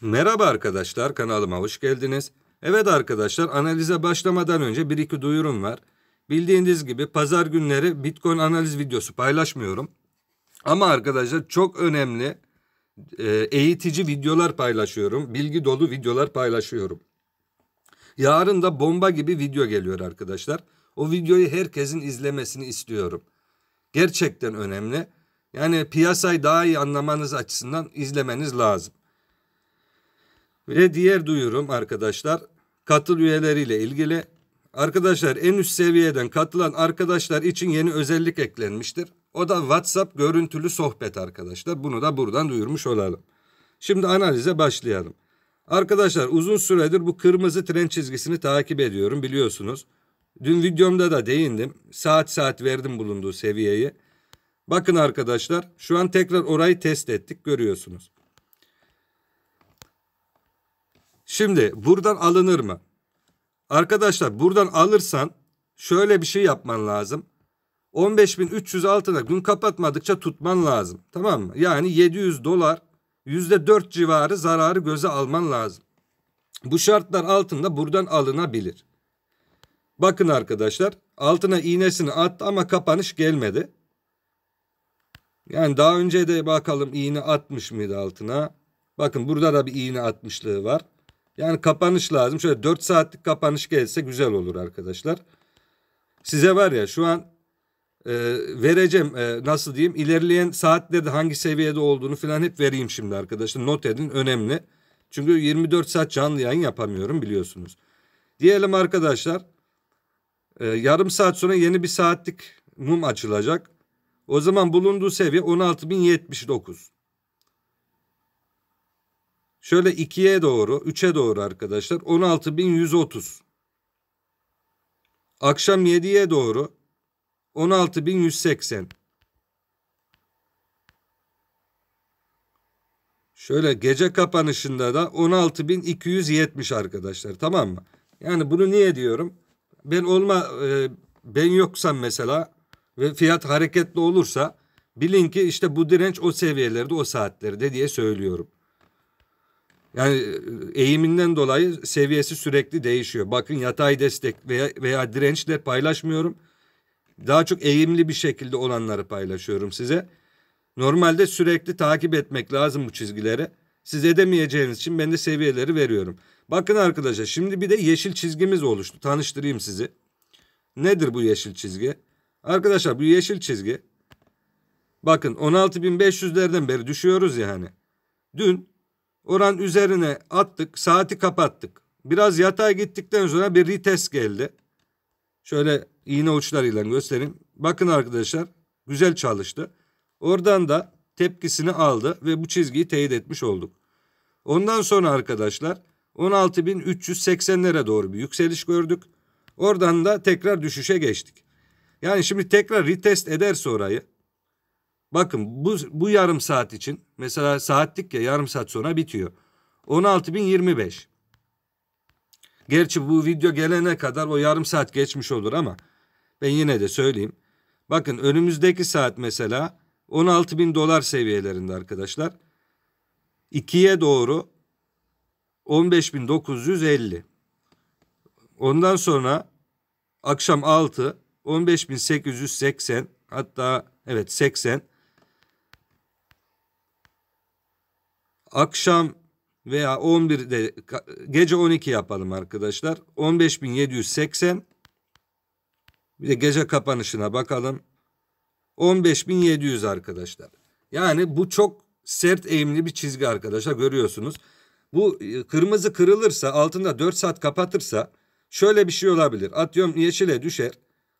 Merhaba arkadaşlar, kanalıma hoş geldiniz. Evet arkadaşlar, analize başlamadan önce bir iki duyurum var. Bildiğiniz gibi pazar günleri Bitcoin analiz videosu paylaşmıyorum. Ama arkadaşlar çok önemli e, eğitici videolar paylaşıyorum. Bilgi dolu videolar paylaşıyorum. Yarın da bomba gibi video geliyor arkadaşlar. O videoyu herkesin izlemesini istiyorum. Gerçekten önemli. Yani piyasayı daha iyi anlamanız açısından izlemeniz lazım. Ve diğer duyurum arkadaşlar katıl üyeleriyle ilgili. Arkadaşlar en üst seviyeden katılan arkadaşlar için yeni özellik eklenmiştir. O da WhatsApp görüntülü sohbet arkadaşlar. Bunu da buradan duyurmuş olalım. Şimdi analize başlayalım. Arkadaşlar uzun süredir bu kırmızı tren çizgisini takip ediyorum biliyorsunuz. Dün videomda da değindim. Saat saat verdim bulunduğu seviyeyi. Bakın arkadaşlar şu an tekrar orayı test ettik görüyorsunuz. Şimdi buradan alınır mı? Arkadaşlar buradan alırsan şöyle bir şey yapman lazım. 15.300 altına gün kapatmadıkça tutman lazım. Tamam mı? Yani 700 dolar %4 civarı zararı göze alman lazım. Bu şartlar altında buradan alınabilir. Bakın arkadaşlar altına iğnesini attı ama kapanış gelmedi. Yani daha önce de bakalım iğne atmış mıydı altına. Bakın burada da bir iğne atmışlığı var. Yani kapanış lazım. Şöyle 4 saatlik kapanış gelse güzel olur arkadaşlar. Size var ya şu an e, vereceğim e, nasıl diyeyim ilerleyen saatlerde hangi seviyede olduğunu falan hep vereyim şimdi arkadaşlar. Not edin önemli. Çünkü 24 saat canlı yayın yapamıyorum biliyorsunuz. Diyelim arkadaşlar e, yarım saat sonra yeni bir saatlik mum açılacak. O zaman bulunduğu seviye 16079. Şöyle 2'ye doğru 3'e doğru arkadaşlar 16130. Akşam 7'ye doğru 16180. Şöyle gece kapanışında da 16270 arkadaşlar tamam mı? Yani bunu niye diyorum? Ben olma e, ben yoksam mesela ve fiyat hareketli olursa bilin ki işte bu direnç o seviyelerde o saatlerde diye söylüyorum. Yani e, eğiminden dolayı seviyesi sürekli değişiyor. Bakın yatay destek veya, veya dirençle paylaşmıyorum. Daha çok eğimli bir şekilde olanları paylaşıyorum size. Normalde sürekli takip etmek lazım bu çizgileri. Siz edemeyeceğiniz için ben de seviyeleri veriyorum. Bakın arkadaşlar şimdi bir de yeşil çizgimiz oluştu. Tanıştırayım sizi. Nedir bu yeşil çizgi? Arkadaşlar bu yeşil çizgi. Bakın 16.500'lerden beri düşüyoruz ya hani. Dün Oran üzerine attık. Saati kapattık. Biraz yatağa gittikten sonra bir rites geldi. Şöyle iğne uçlarıyla göstereyim. Bakın arkadaşlar güzel çalıştı. Oradan da tepkisini aldı ve bu çizgiyi teyit etmiş olduk. Ondan sonra arkadaşlar 16.380'lere doğru bir yükseliş gördük. Oradan da tekrar düşüşe geçtik. Yani şimdi tekrar retest ederse orayı Bakın bu, bu yarım saat için mesela saatlik ya yarım saat sonra bitiyor. 16.025. Gerçi bu video gelene kadar o yarım saat geçmiş olur ama ben yine de söyleyeyim. Bakın önümüzdeki saat mesela 16.000 dolar seviyelerinde arkadaşlar. 2'ye doğru 15.950. Ondan sonra akşam 6 15.880 hatta evet 80 akşam veya 11'de gece 12 yapalım arkadaşlar. 15780 bir de gece kapanışına bakalım. 15700 arkadaşlar. Yani bu çok sert eğimli bir çizgi arkadaşlar görüyorsunuz. Bu e, kırmızı kırılırsa altında 4 saat kapatırsa şöyle bir şey olabilir. Atıyorum yeşile düşer.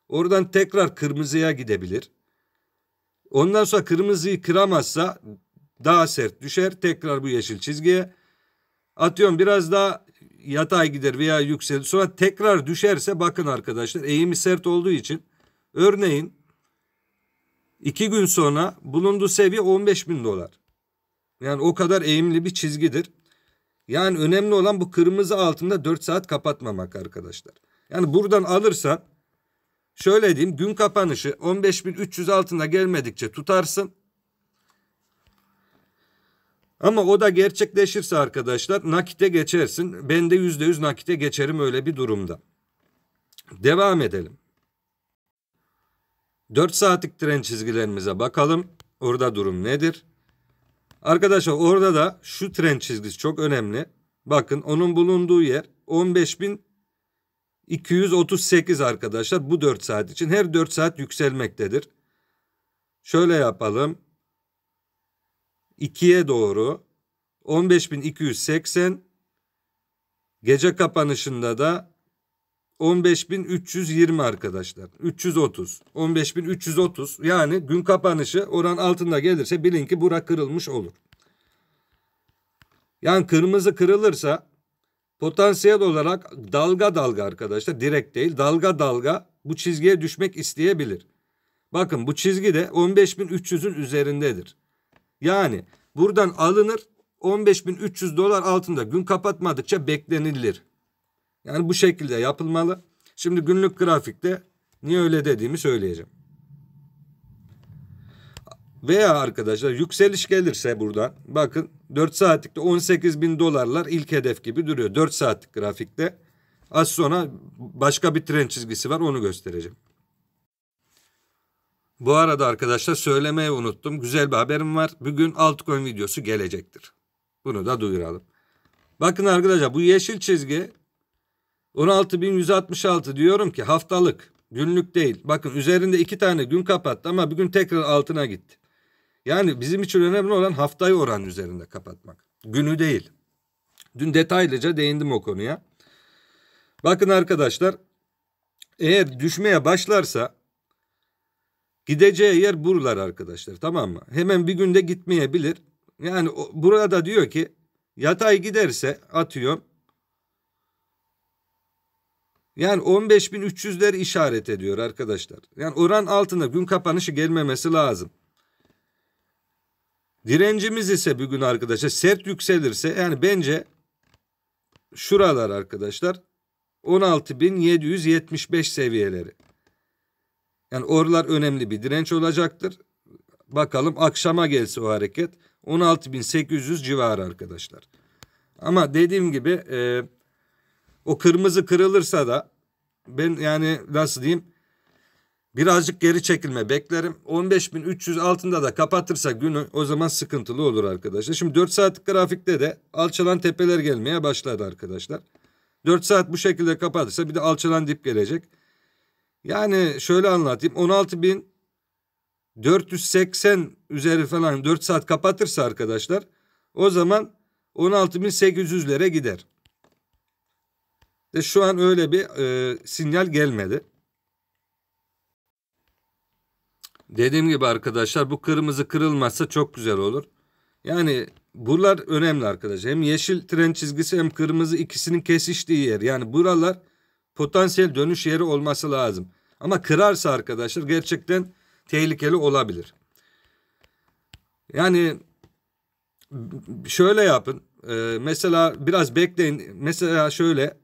Oradan tekrar kırmızıya gidebilir. Ondan sonra kırmızıyı kıramazsa daha sert düşer. Tekrar bu yeşil çizgiye. Atıyorum biraz daha yatay gider veya yükselir. Sonra tekrar düşerse bakın arkadaşlar eğimi sert olduğu için örneğin 2 gün sonra bulunduğu seviye 15 bin dolar. Yani o kadar eğimli bir çizgidir. Yani önemli olan bu kırmızı altında 4 saat kapatmamak arkadaşlar. Yani buradan alırsan şöyle diyeyim gün kapanışı 15.300 altında gelmedikçe tutarsın. Ama o da gerçekleşirse arkadaşlar nakite geçersin. Ben de yüzde yüz nakite geçerim öyle bir durumda. Devam edelim. 4 saatlik tren çizgilerimize bakalım. Orada durum nedir? Arkadaşlar orada da şu tren çizgisi çok önemli. Bakın onun bulunduğu yer 15.238 arkadaşlar bu 4 saat için. Her 4 saat yükselmektedir. Şöyle yapalım. 2'ye doğru 15.280 gece kapanışında da 15.320 arkadaşlar. 330. 15.330 yani gün kapanışı oran altında gelirse bilin ki bura kırılmış olur. Yani kırmızı kırılırsa potansiyel olarak dalga dalga arkadaşlar direkt değil dalga dalga bu çizgiye düşmek isteyebilir. Bakın bu çizgi de 15.300'ün üzerindedir. Yani buradan alınır 15.300 dolar altında gün kapatmadıkça beklenilir. Yani bu şekilde yapılmalı. Şimdi günlük grafikte niye öyle dediğimi söyleyeceğim. Veya arkadaşlar yükseliş gelirse buradan bakın 4 saatlikte 18.000 dolarlar ilk hedef gibi duruyor. 4 saatlik grafikte az sonra başka bir tren çizgisi var onu göstereceğim. Bu arada arkadaşlar söylemeyi unuttum. Güzel bir haberim var. Bugün altcoin videosu gelecektir. Bunu da duyuralım. Bakın arkadaşlar bu yeşil çizgi 16.166 diyorum ki haftalık günlük değil. Bakın üzerinde iki tane gün kapattı ama bugün tekrar altına gitti. Yani bizim için önemli olan haftayı oran üzerinde kapatmak. Günü değil. Dün detaylıca değindim o konuya. Bakın arkadaşlar eğer düşmeye başlarsa Gideceği yer buralar arkadaşlar tamam mı? Hemen bir günde gitmeyebilir. Yani o, burada diyor ki yatay giderse atıyorum. Yani 15.300'ler işaret ediyor arkadaşlar. Yani oran altında gün kapanışı gelmemesi lazım. Direncimiz ise bir gün arkadaşlar sert yükselirse yani bence şuralar arkadaşlar 16.775 seviyeleri. Yani oralar önemli bir direnç olacaktır. Bakalım akşama gelse o hareket 16.800 civarı arkadaşlar. Ama dediğim gibi e, o kırmızı kırılırsa da ben yani nasıl diyeyim birazcık geri çekilme beklerim. 15.300 altında da kapatırsa günü o zaman sıkıntılı olur arkadaşlar. Şimdi 4 saatlik grafikte de alçalan tepeler gelmeye başladı arkadaşlar. 4 saat bu şekilde kapatırsa bir de alçalan dip gelecek. Yani şöyle anlatayım 16.480 üzeri falan 4 saat kapatırsa arkadaşlar o zaman 16.800'lere gider. De şu an öyle bir e, sinyal gelmedi. Dediğim gibi arkadaşlar bu kırmızı kırılmazsa çok güzel olur. Yani buralar önemli arkadaşlar. Hem yeşil tren çizgisi hem kırmızı ikisinin kesiştiği yer. Yani buralar potansiyel dönüş yeri olması lazım. Ama kırarsa arkadaşlar gerçekten tehlikeli olabilir. Yani şöyle yapın. Ee, mesela biraz bekleyin. Mesela şöyle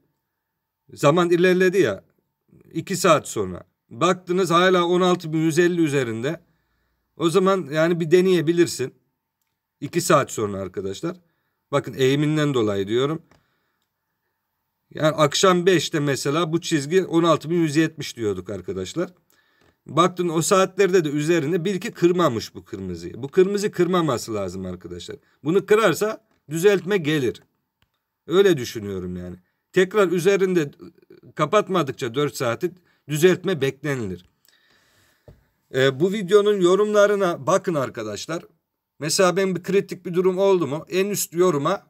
zaman ilerledi ya 2 saat sonra. Baktınız hala 16.150 üzerinde. O zaman yani bir deneyebilirsin. 2 saat sonra arkadaşlar. Bakın eğiminden dolayı diyorum. Yani akşam 5'te mesela bu çizgi 16.170 diyorduk arkadaşlar. Baktın o saatlerde de üzerine bir iki kırmamış bu kırmızıyı. Bu kırmızı kırmaması lazım arkadaşlar. Bunu kırarsa düzeltme gelir. Öyle düşünüyorum yani. Tekrar üzerinde kapatmadıkça 4 saati düzeltme beklenilir. Ee, bu videonun yorumlarına bakın arkadaşlar. Mesela ben bir kritik bir durum oldu mu en üst yoruma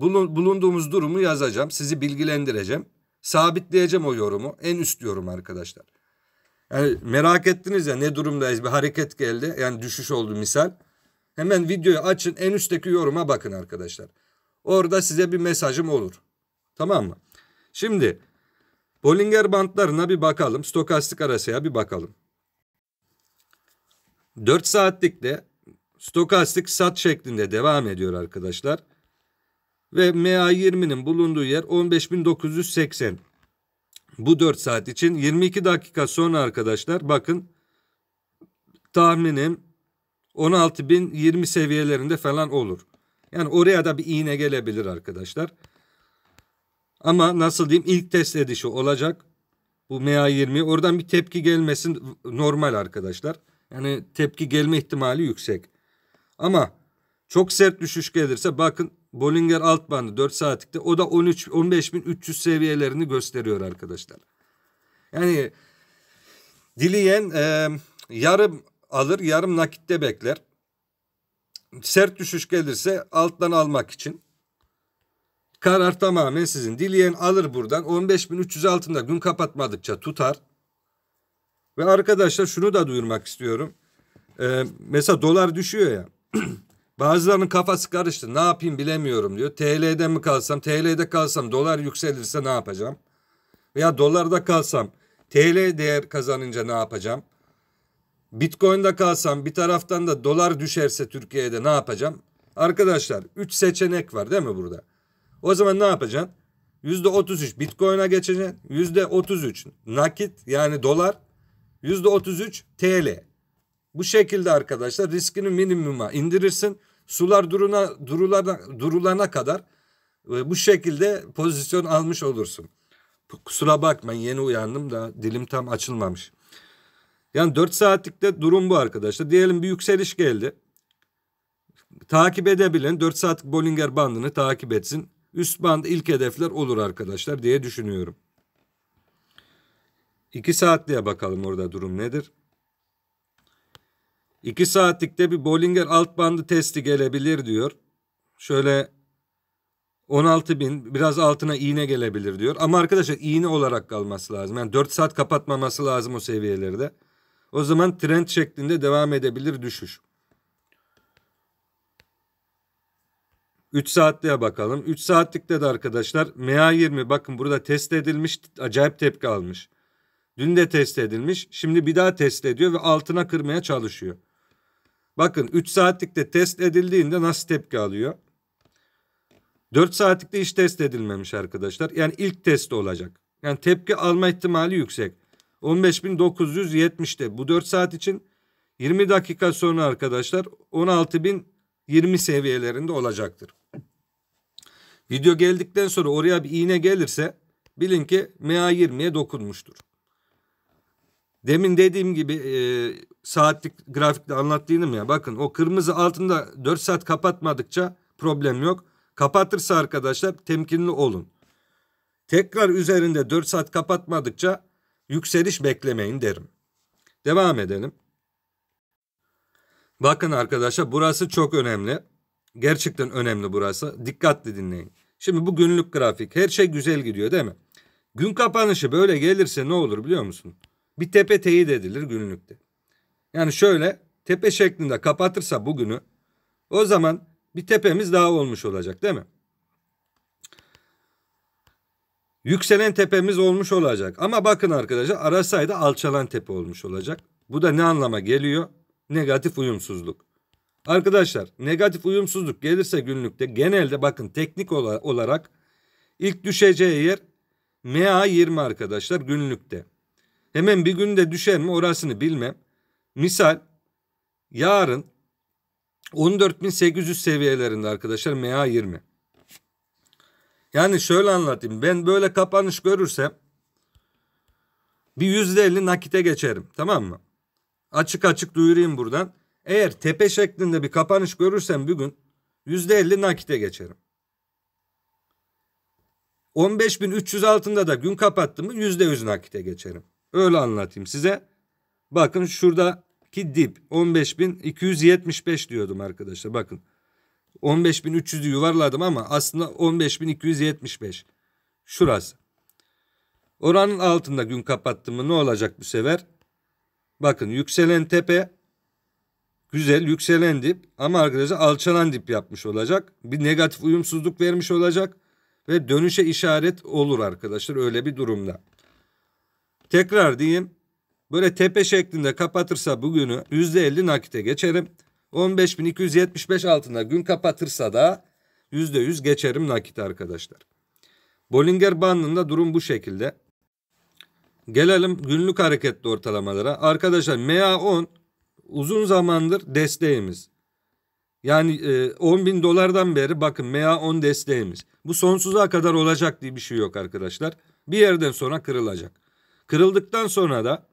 bulunduğumuz durumu yazacağım. Sizi bilgilendireceğim. Sabitleyeceğim o yorumu. En üst yorum arkadaşlar. Yani merak ettiniz ya ne durumdayız bir hareket geldi. Yani düşüş oldu misal. Hemen videoyu açın en üstteki yoruma bakın arkadaşlar. Orada size bir mesajım olur. Tamam mı? Şimdi Bollinger bantlarına bir bakalım. Stokastik arasaya bir bakalım. 4 saatlikte stokastik sat şeklinde devam ediyor arkadaşlar ve MA20'nin bulunduğu yer 15980. Bu 4 saat için 22 dakika sonra arkadaşlar bakın tahminim 16020 seviyelerinde falan olur. Yani oraya da bir iğne gelebilir arkadaşlar. Ama nasıl diyeyim ilk test edişi olacak. Bu MA20 oradan bir tepki gelmesin normal arkadaşlar. Yani tepki gelme ihtimali yüksek. Ama çok sert düşüş gelirse bakın Bollinger alt bandı 4 saatlikte o da 13 15.300 seviyelerini gösteriyor arkadaşlar. Yani dileyen e, yarım alır yarım nakitte bekler. Sert düşüş gelirse alttan almak için. Karar tamamen sizin. Dileyen alır buradan 15.300 altında gün kapatmadıkça tutar. Ve arkadaşlar şunu da duyurmak istiyorum. Ee, mesela dolar düşüyor ya. Bazılarının kafası karıştı. Ne yapayım bilemiyorum diyor. TL'de mi kalsam? TL'de kalsam dolar yükselirse ne yapacağım? Veya dolarda kalsam TL değer kazanınca ne yapacağım? Bitcoin'de kalsam bir taraftan da dolar düşerse Türkiye'de ne yapacağım? Arkadaşlar 3 seçenek var değil mi burada? O zaman ne yapacaksın? %33 Bitcoin'a geçeceksin. %33 nakit yani dolar. %33 TL. Bu şekilde arkadaşlar riskini minimuma indirirsin. Sular duruna, durulana, durulana kadar e, bu şekilde pozisyon almış olursun. Kusura bakmayın yeni uyandım da dilim tam açılmamış. Yani 4 saatlikte durum bu arkadaşlar. Diyelim bir yükseliş geldi. Takip edebilen 4 saatlik Bollinger bandını takip etsin. Üst band ilk hedefler olur arkadaşlar diye düşünüyorum. 2 saatliğe bakalım orada durum nedir? İki saatlikte bir Bollinger alt bandı testi gelebilir diyor. Şöyle 16 bin biraz altına iğne gelebilir diyor. Ama arkadaşlar iğne olarak kalması lazım. Yani 4 saat kapatmaması lazım o seviyelerde. O zaman trend şeklinde devam edebilir düşüş. 3 saatliğe bakalım. 3 saatlikte de arkadaşlar MA20 bakın burada test edilmiş acayip tepki almış. Dün de test edilmiş. Şimdi bir daha test ediyor ve altına kırmaya çalışıyor. Bakın 3 saatlikte test edildiğinde nasıl tepki alıyor? 4 saatlikte hiç test edilmemiş arkadaşlar. Yani ilk test olacak. Yani tepki alma ihtimali yüksek. 15.970'te bu 4 saat için 20 dakika sonra arkadaşlar 16.020 seviyelerinde olacaktır. Video geldikten sonra oraya bir iğne gelirse bilin ki MA20'ye dokunmuştur. Demin dediğim gibi e, saatlik grafikte anlattığım ya bakın o kırmızı altında 4 saat kapatmadıkça problem yok. Kapatırsa arkadaşlar temkinli olun. Tekrar üzerinde 4 saat kapatmadıkça yükseliş beklemeyin derim. Devam edelim. Bakın arkadaşlar burası çok önemli. Gerçekten önemli burası. Dikkatli dinleyin. Şimdi bu günlük grafik her şey güzel gidiyor değil mi? Gün kapanışı böyle gelirse ne olur biliyor musunuz? bir tepe teyit edilir günlükte. Yani şöyle tepe şeklinde kapatırsa bugünü o zaman bir tepemiz daha olmuş olacak değil mi? Yükselen tepemiz olmuş olacak. Ama bakın arkadaşlar arasaydı alçalan tepe olmuş olacak. Bu da ne anlama geliyor? Negatif uyumsuzluk. Arkadaşlar negatif uyumsuzluk gelirse günlükte genelde bakın teknik olarak ilk düşeceği yer MA20 arkadaşlar günlükte. Hemen bir günde düşer mi orasını bilmem. Misal yarın 14.800 seviyelerinde arkadaşlar MA20. Yani şöyle anlatayım. Ben böyle kapanış görürsem bir %50 nakite geçerim. Tamam mı? Açık açık duyurayım buradan. Eğer tepe şeklinde bir kapanış görürsem bir gün %50 nakite geçerim. 15.300 altında da gün kapattım mı %100 nakite geçerim. Öyle anlatayım size. Bakın şuradaki dip 15.275 diyordum arkadaşlar bakın. 15.300'ü yuvarladım ama aslında 15.275. Şurası. Oranın altında gün kapattım mı? ne olacak bu sefer? Bakın yükselen tepe güzel yükselen dip ama arkadaşlar alçalan dip yapmış olacak. Bir negatif uyumsuzluk vermiş olacak ve dönüşe işaret olur arkadaşlar öyle bir durumda. Tekrar diyeyim. Böyle tepe şeklinde kapatırsa bugünü %50 nakite geçerim. 15.275 altında gün kapatırsa da %100 geçerim nakite arkadaşlar. Bollinger bandında durum bu şekilde. Gelelim günlük hareketli ortalamalara. Arkadaşlar MA10 uzun zamandır desteğimiz. Yani e, 10 bin dolardan beri bakın MA10 desteğimiz. Bu sonsuza kadar olacak diye bir şey yok arkadaşlar. Bir yerden sonra kırılacak. Kırıldıktan sonra da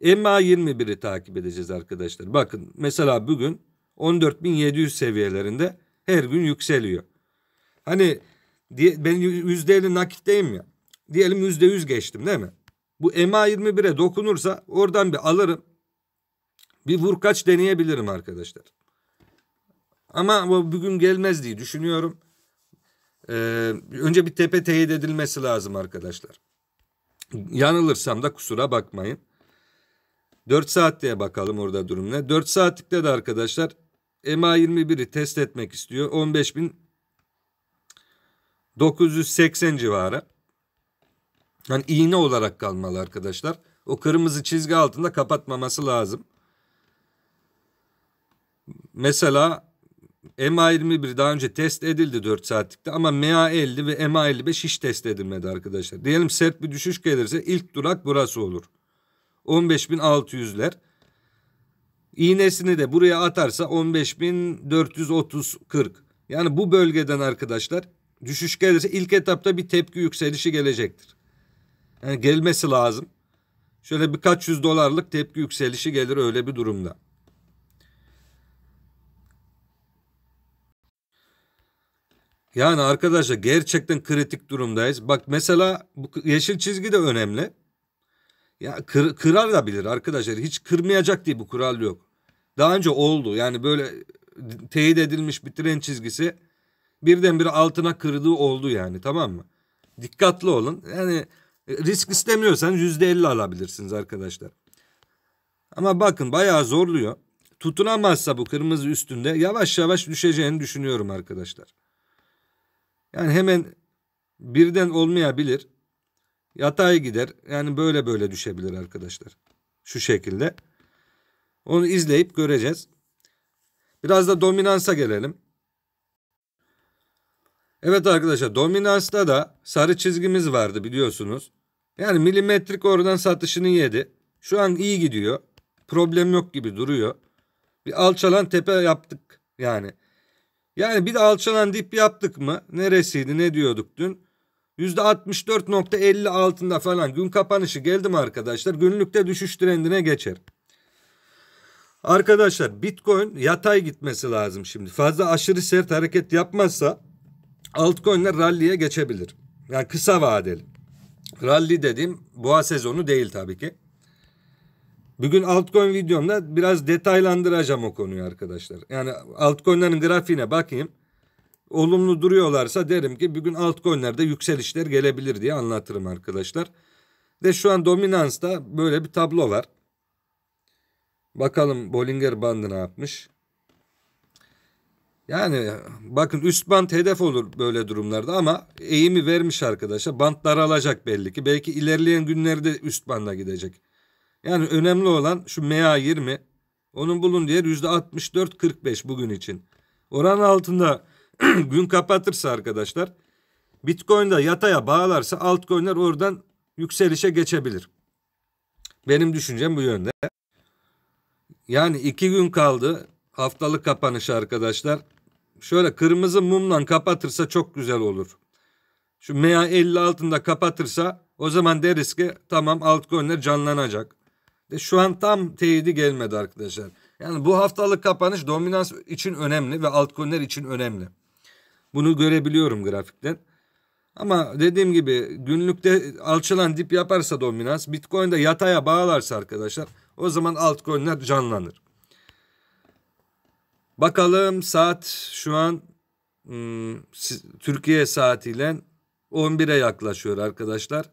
MA21'i takip edeceğiz arkadaşlar. Bakın mesela bugün 14.700 seviyelerinde her gün yükseliyor. Hani ben %50 nakitteyim ya. Diyelim %100 geçtim değil mi? Bu MA21'e dokunursa oradan bir alırım. Bir vur kaç deneyebilirim arkadaşlar. Ama bu bugün gelmez diye düşünüyorum. Ee, önce bir tepe teyit edilmesi lazım arkadaşlar. Yanılırsam da kusura bakmayın. 4 diye bakalım orada durum ne. 4 saatlikte de arkadaşlar MA21'i test etmek istiyor. 15.980 civarı. Yani iğne olarak kalmalı arkadaşlar. O kırmızı çizgi altında kapatmaması lazım. Mesela MA21 daha önce test edildi 4 saatlikte ama MA50 ve MA55 hiç test edilmedi arkadaşlar. Diyelim sert bir düşüş gelirse ilk durak burası olur. 15.600'ler. İğnesini de buraya atarsa 15.430-40. Yani bu bölgeden arkadaşlar düşüş gelirse ilk etapta bir tepki yükselişi gelecektir. Yani gelmesi lazım. Şöyle birkaç yüz dolarlık tepki yükselişi gelir öyle bir durumda. Yani arkadaşlar gerçekten kritik durumdayız. Bak mesela bu yeşil çizgi de önemli. Ya kır, kırar da bilir arkadaşlar. Hiç kırmayacak diye bu kural yok. Daha önce oldu. Yani böyle teyit edilmiş bir tren çizgisi birdenbire altına kırdığı oldu yani tamam mı? Dikkatli olun. Yani e, risk istemiyorsan yüzde elli alabilirsiniz arkadaşlar. Ama bakın bayağı zorluyor. Tutunamazsa bu kırmızı üstünde yavaş yavaş düşeceğini düşünüyorum arkadaşlar. Yani hemen birden olmayabilir. Yatay gider. Yani böyle böyle düşebilir arkadaşlar. Şu şekilde. Onu izleyip göreceğiz. Biraz da dominansa gelelim. Evet arkadaşlar dominansta da sarı çizgimiz vardı biliyorsunuz. Yani milimetrik oradan satışını yedi. Şu an iyi gidiyor. Problem yok gibi duruyor. Bir alçalan tepe yaptık yani. Yani bir de alçalan dip yaptık mı? Neresiydi ne diyorduk dün? %64.50 altında falan gün kapanışı geldim arkadaşlar? Günlükte düşüş trendine geçer. Arkadaşlar Bitcoin yatay gitmesi lazım şimdi. Fazla aşırı sert hareket yapmazsa altcoin'ler rally'e geçebilir. Yani kısa vadeli. Rally dediğim boğa sezonu değil tabii ki. Bugün altcoin videomda biraz detaylandıracağım o konuyu arkadaşlar. Yani altcoinlerin grafiğine bakayım. Olumlu duruyorlarsa derim ki bugün altcoinlerde yükselişler gelebilir diye anlatırım arkadaşlar. Ve şu an dominansta böyle bir tablo var. Bakalım Bollinger bandı ne yapmış. Yani bakın üst band hedef olur böyle durumlarda ama eğimi vermiş arkadaşlar. Band daralacak belli ki. Belki ilerleyen günlerde üst banda gidecek. Yani önemli olan şu MA20 onun bulun diğer %64-45 bugün için. Oran altında gün kapatırsa arkadaşlar Bitcoin'da yataya bağlarsa altcoin'ler oradan yükselişe geçebilir. Benim düşüncem bu yönde. Yani iki gün kaldı haftalık kapanış arkadaşlar. Şöyle kırmızı mumla kapatırsa çok güzel olur. Şu MA 50 altında kapatırsa o zaman deriz ki tamam altcoin'ler canlanacak. Ve şu an tam teyidi gelmedi arkadaşlar. Yani bu haftalık kapanış dominans için önemli ve altcoin'ler için önemli. Bunu görebiliyorum grafikten. Ama dediğim gibi günlükte alçılan dip yaparsa dominans, Bitcoin'de yataya bağlarsa arkadaşlar o zaman altcoin'ler canlanır. Bakalım saat şu an hmm, Türkiye saatiyle 11'e yaklaşıyor arkadaşlar.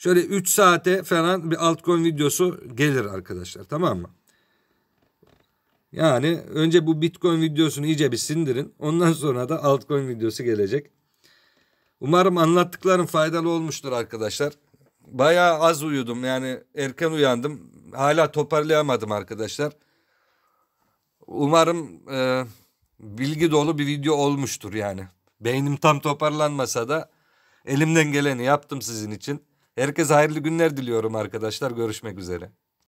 Şöyle 3 saate falan bir altcoin videosu gelir arkadaşlar tamam mı? Yani önce bu bitcoin videosunu iyice bir sindirin. Ondan sonra da altcoin videosu gelecek. Umarım anlattıklarım faydalı olmuştur arkadaşlar. Bayağı az uyudum yani erken uyandım. Hala toparlayamadım arkadaşlar. Umarım e, bilgi dolu bir video olmuştur yani. Beynim tam toparlanmasa da elimden geleni yaptım sizin için. Herkese hayırlı günler diliyorum arkadaşlar. Görüşmek üzere.